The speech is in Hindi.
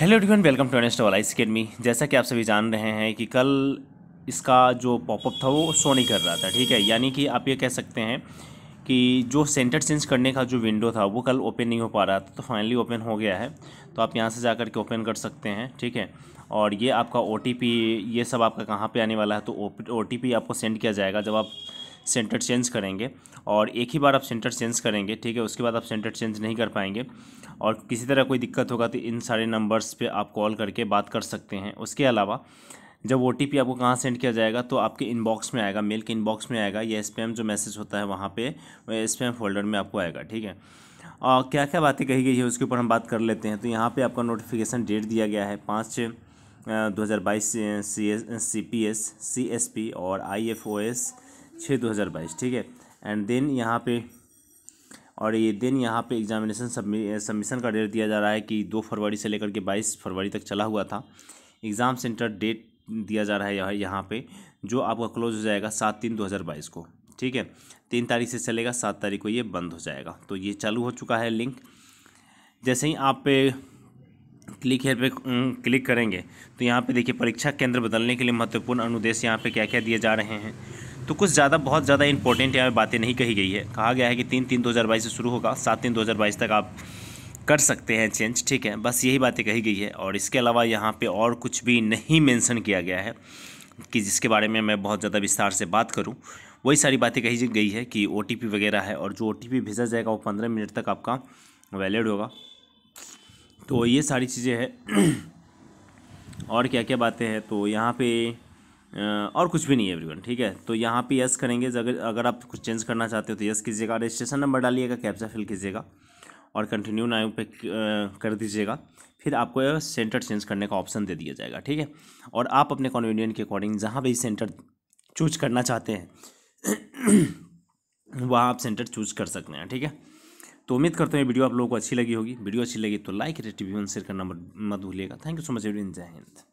हेलो एवरीवन वेलकम टू एनेस्ट वाला अकेडमी जैसा कि आप सभी जान रहे हैं कि कल इसका जो पॉपअप था वो शो नहीं कर रहा था ठीक है यानी कि आप ये कह सकते हैं कि जो सेंटर चेंज करने का जो विंडो था वो कल ओपन नहीं हो पा रहा था तो फाइनली ओपन हो गया है तो आप यहाँ से जा कर के ओपन कर सकते हैं ठीक है और ये आपका ओ ये सब आपका कहाँ पर आने वाला है तो ओ आपको सेंड किया जाएगा जब आप सेंटर चेंज करेंगे और एक ही बार आप सेंटर चेंज करेंगे ठीक है उसके बाद आप सेंटर चेंज नहीं कर पाएंगे और किसी तरह कोई दिक्कत होगा तो इन सारे नंबर्स पे आप कॉल करके बात कर सकते हैं उसके अलावा जब ओ आपको कहाँ सेंड किया जाएगा तो आपके इनबॉक्स में आएगा मेल के इनबॉक्स में आएगा या स्पैम जो मैसेज होता है वहाँ पर पे स्पैम फोल्डर में आपको आएगा ठीक है और क्या क्या बातें कही गई है उसके ऊपर हम बात कर लेते हैं तो यहाँ पर आपका नोटिफिकेशन डेट दिया गया है पाँच दो हज़ार बाईस C S C P S C S P और आई एफ ओ एस छः दो हज़ार बाईस ठीक है एंड देन यहाँ पे और ये देन यहाँ पे एग्ज़ामिनेशन सबमिशन का डेट दिया जा रहा है कि दो फरवरी से लेकर के बाईस फरवरी तक चला हुआ था एग्ज़ाम सेंटर डेट दिया जा रहा है यहाँ पर जो आपका क्लोज हो जाएगा सात तीन दो हज़ार बाईस को ठीक है तीन तारीख से चलेगा सात तारीख को ये बंद हो जाएगा तो ये चालू हो चुका है लिंक जैसे ही आप पे क्लिक हेयर पे क्लिक करेंगे तो यहाँ पे देखिए परीक्षा केंद्र बदलने के लिए महत्वपूर्ण अनुदेश यहाँ पे क्या क्या दिए जा रहे हैं तो कुछ ज़्यादा बहुत ज़्यादा इंपॉर्टेंट यहाँ बातें नहीं कही गई है कहा गया है कि तीन तीन दो से शुरू होगा सात तीन दो तक आप कर सकते हैं चेंज ठीक है बस यही बातें कही गई है और इसके अलावा यहाँ पे और कुछ भी नहीं मेंशन किया गया है कि जिसके बारे में मैं बहुत ज़्यादा विस्तार से बात करूँ वही सारी बातें कही गई है कि ओ वगैरह है और जो ओ भेजा जाएगा वो पंद्रह मिनट तक आपका वैलिड होगा तो ये सारी चीज़ें हैं और क्या क्या बातें हैं तो यहाँ पे और कुछ भी नहीं है एवरीवन ठीक है तो यहाँ पे यस करेंगे अगर अगर आप कुछ चेंज करना चाहते हो तो यस कीजिएगा रजिस्ट्रेशन नंबर डालिएगा कैप्चा फिल कीजिएगा और कंटिन्यू नाइव पे कर दीजिएगा फिर आपको सेंटर चेंज करने का ऑप्शन दे दिया जाएगा ठीक है और आप अपने कॉन्वीनियन के अकॉर्डिंग जहाँ भी सेंटर चूज करना चाहते हैं वहाँ आप सेंटर चूज कर सकते हैं ठीक है तो उम्मीद करते हैं वीडियो आप लोगों को अच्छी लगी होगी वीडियो अच्छी लगी तो लाइक रेट रिव्यू शेयर करना मत भूलिएगा थैंक यू सो मच इन जय हिंद